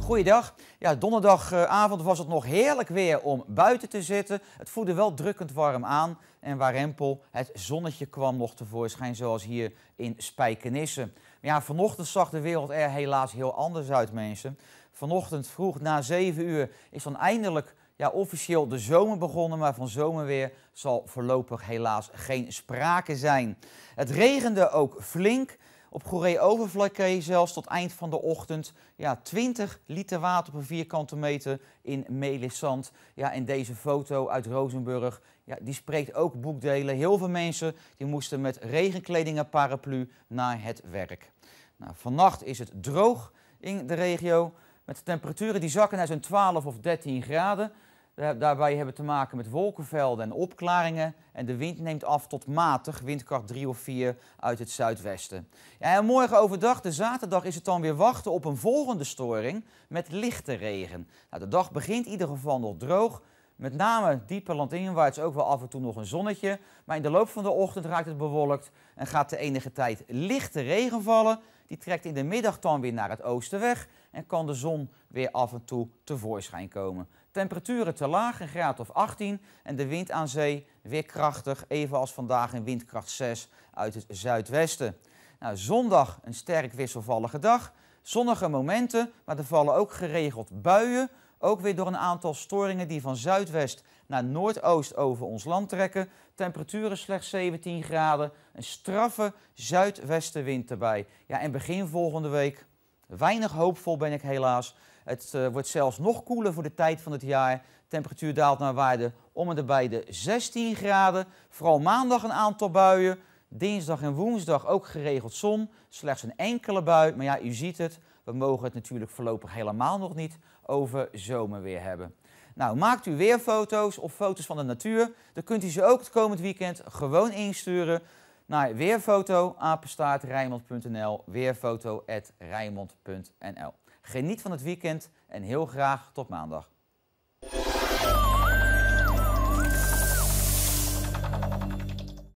Goeiedag. Ja, donderdagavond was het nog heerlijk weer om buiten te zitten. Het voelde wel drukkend warm aan. En waar Rempel, het zonnetje kwam nog tevoorschijn, zoals hier in Spijkenisse. Maar ja, vanochtend zag de wereld er helaas heel anders uit, mensen. Vanochtend vroeg na 7 uur is dan eindelijk ja, officieel de zomer begonnen, maar van zomerweer zal voorlopig helaas geen sprake zijn. Het regende ook flink. Op Goeree-Overvlakke zelfs tot eind van de ochtend ja, 20 liter water per vierkante meter in Melisand. Ja, en deze foto uit Rozenburg, ja, die spreekt ook boekdelen. Heel veel mensen die moesten met regenkleding en paraplu naar het werk. Nou, vannacht is het droog in de regio met temperaturen die zakken naar zo'n 12 of 13 graden. Eh, daarbij hebben we te maken met wolkenvelden en opklaringen. En de wind neemt af tot matig, windkracht 3 of 4 uit het zuidwesten. Ja, en morgen overdag, de zaterdag, is het dan weer wachten op een volgende storing met lichte regen. Nou, de dag begint in ieder geval nog droog. Met name dieper landinwaarts ook wel af en toe nog een zonnetje. Maar in de loop van de ochtend raakt het bewolkt en gaat de enige tijd lichte regen vallen. Die trekt in de middag dan weer naar het oosten weg en kan de zon weer af en toe tevoorschijn komen. Temperaturen te laag, een graad of 18 en de wind aan zee weer krachtig, evenals vandaag in windkracht 6 uit het zuidwesten. Nou, zondag een sterk wisselvallige dag, zonnige momenten, maar er vallen ook geregeld buien, ook weer door een aantal storingen die van zuidwest naar noordoost over ons land trekken. Temperaturen slechts 17 graden. Een straffe zuidwestenwind erbij. Ja, en begin volgende week Weinig hoopvol ben ik helaas. Het eh, wordt zelfs nog koeler voor de tijd van het jaar. Temperatuur daalt naar waarde om en bij de 16 graden. Vooral maandag een aantal buien. Dinsdag en woensdag ook geregeld zon. Slechts een enkele bui. Maar ja, u ziet het. We mogen het natuurlijk voorlopig helemaal nog niet over zomerweer hebben. Nou, maakt u weer foto's of foto's van de natuur, dan kunt u ze ook het komend weekend gewoon insturen naar weerfoto apenstaartrijmond.nl, weerfoto.rijmond.nl. Geniet van het weekend en heel graag tot maandag.